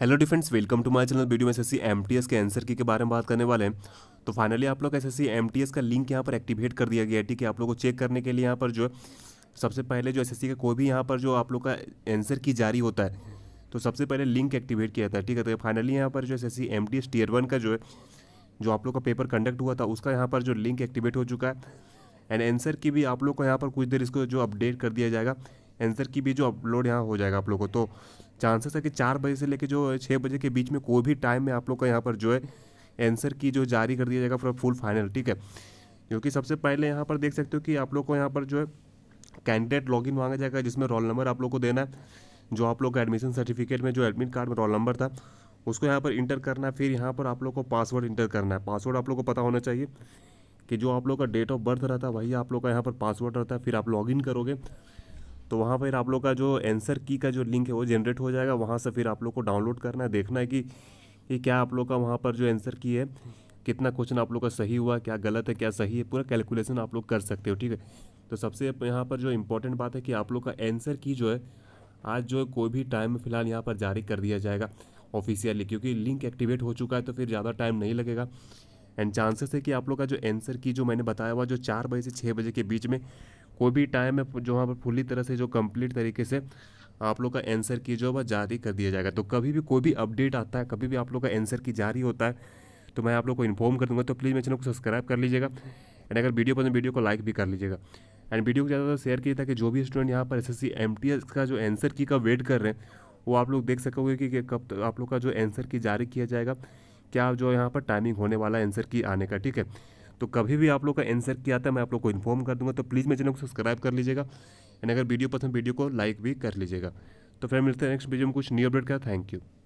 hello the friends welcome to my channel video में S S के answer key के बारे में बात करने वाले हैं तो फाइनली आप लोग एस एस का लिंक यहाँ पर एक्टिवेट कर दिया गया है ठीक है आप लोग को चेक करने के लिए यहाँ पर जो सबसे पहले जो एस का कोई भी यहाँ पर जो आप लोग का आंसर की जारी होता है तो सबसे पहले लिंक एक्टिवेट किया जाता है ठीक है तो फाइनली यहाँ पर जो एस एस टीयर वन का जो है जो आप लोग का पेपर कंडक्ट हुआ था उसका यहाँ पर जो लिंक एक्टिवेट हो चुका है एंड आंसर की भी आप लोग को यहाँ पर कुछ देर इसको जो अपडेट कर दिया जाएगा आंसर की भी जो अपलोड यहाँ हो जाएगा आप लोगों को तो चांसेस है कि चार बजे से लेकर जो छः बजे के बीच में कोई भी टाइम में आप लोग का यहाँ पर जो है एंसर की जो जारी कर दिया जाएगा फॉर फुल फाइनल ठीक है क्योंकि सबसे पहले यहाँ पर देख सकते हो कि आप लोग को यहाँ पर जो है कैंडिडेट लॉगिन मांगा जाएगा जिसमें रोल नंबर आप लोग को देना है जो आप लोग का एडमिशन सर्टिफिकेट में जो एडमिट कार्ड में रोल नंबर था उसको यहाँ पर इंटर करना है फिर यहाँ पर आप लोग को पासवर्ड इंटर करना है पासवर्ड आप लोग को पता होना चाहिए कि जो आप लोग का डेट ऑफ बर्थ रहता है वही आप लोग का यहाँ पर पासवर्ड रहता है फिर आप लॉगिन करोगे तो वहाँ पर आप लोग का जो एंसर की का जो लिंक है वो जनरेट हो जाएगा वहाँ से फिर आप लोग को डाउनलोड करना है देखना है कि ये क्या आप लोग का वहाँ पर जो आंसर की है कितना क्वेश्चन आप लोग का सही हुआ क्या गलत है क्या सही है पूरा कैलकुलेशन आप लोग कर सकते हो ठीक है तो सबसे यहाँ पर जो इम्पोर्टेंट बात है कि आप लोग का आंसर की जो है आज जो कोई भी टाइम फ़िलहाल यहाँ पर जारी कर दिया जाएगा ऑफिशियली क्योंकि लिंक एक्टिवेट हो चुका है तो फिर ज़्यादा टाइम नहीं लगेगा एंड चांसेस है कि आप लोग का जो आंसर की जो मैंने बताया हुआ जो चार बजे से छः बजे के बीच में कोई भी टाइम है जो वहाँ पर फुली तरह से जो कंप्लीट तरीके से आप लोग का आंसर की जो है जारी कर दिया जाएगा तो कभी भी कोई भी अपडेट आता है कभी भी आप लोग का आंसर की जारी होता है तो मैं आप लोग को इन्फॉर्म कर दूँगा तो प्लीज़ मेरे चैनल को सब्सक्राइब कर लीजिएगा एंड अगर वीडियो पसंद वीडियो को लाइक भी कर लीजिएगा एंड वीडियो को ज़्यादा शेयर था कि जो भी स्टूडेंट यहाँ पर एस एस का जो आंसर की का वेट कर रहे हैं वो आप लोग देख सकोगे कि कब तक तो आप लोग का जो आंसर की जारी किया जाएगा क्या जो यहाँ पर टाइमिंग होने वाला आंसर की आने का ठीक है तो कभी भी आप लोग का एंसर किया आता है मैं आप लोग को इन्फॉर्म कर दूंगा तो प्लीज़ मेरे चैनल को सब्सक्राइब कर लीजिएगा एंड अगर वीडियो पसंद वीडियो को लाइक भी कर लीजिएगा तो फिर मिलते हैं नेक्स्ट वीडियो में कुछ न्यू अपडेट का थैंक यू